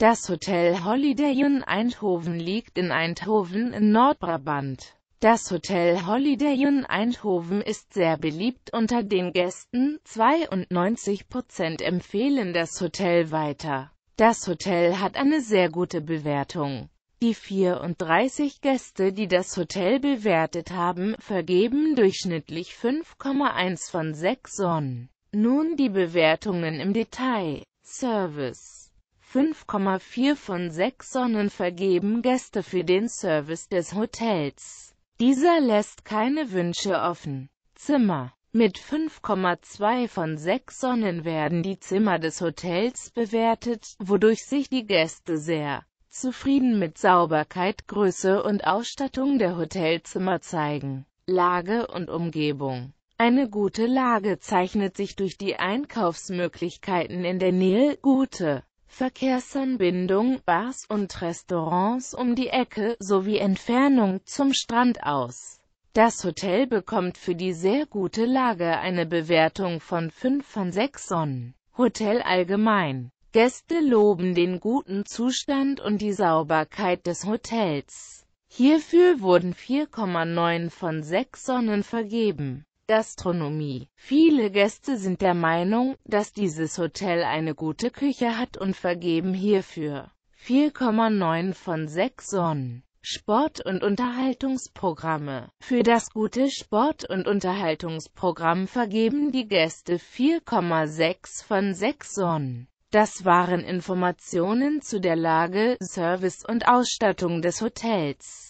Das Hotel Holiday Inn Eindhoven liegt in Eindhoven in Nordbrabant. Das Hotel Holiday Inn Eindhoven ist sehr beliebt unter den Gästen, 92% empfehlen das Hotel weiter. Das Hotel hat eine sehr gute Bewertung. Die 34 Gäste, die das Hotel bewertet haben, vergeben durchschnittlich 5,1 von 6 Sonnen. Nun die Bewertungen im Detail. Service 5,4 von 6 Sonnen vergeben Gäste für den Service des Hotels. Dieser lässt keine Wünsche offen. Zimmer mit 5,2 von 6 Sonnen werden die Zimmer des Hotels bewertet, wodurch sich die Gäste sehr zufrieden mit Sauberkeit, Größe und Ausstattung der Hotelzimmer zeigen. Lage und Umgebung Eine gute Lage zeichnet sich durch die Einkaufsmöglichkeiten in der Nähe, gute Verkehrsanbindung, Bars und Restaurants um die Ecke, sowie Entfernung zum Strand aus. Das Hotel bekommt für die sehr gute Lage eine Bewertung von 5 von 6 Sonnen. Hotel allgemein. Gäste loben den guten Zustand und die Sauberkeit des Hotels. Hierfür wurden 4,9 von 6 Sonnen vergeben. Gastronomie. Viele Gäste sind der Meinung, dass dieses Hotel eine gute Küche hat und vergeben hierfür 4,9 von 6 Sonnen. Sport- und Unterhaltungsprogramme. Für das gute Sport- und Unterhaltungsprogramm vergeben die Gäste 4,6 von 6 Sonnen. Das waren Informationen zu der Lage, Service und Ausstattung des Hotels.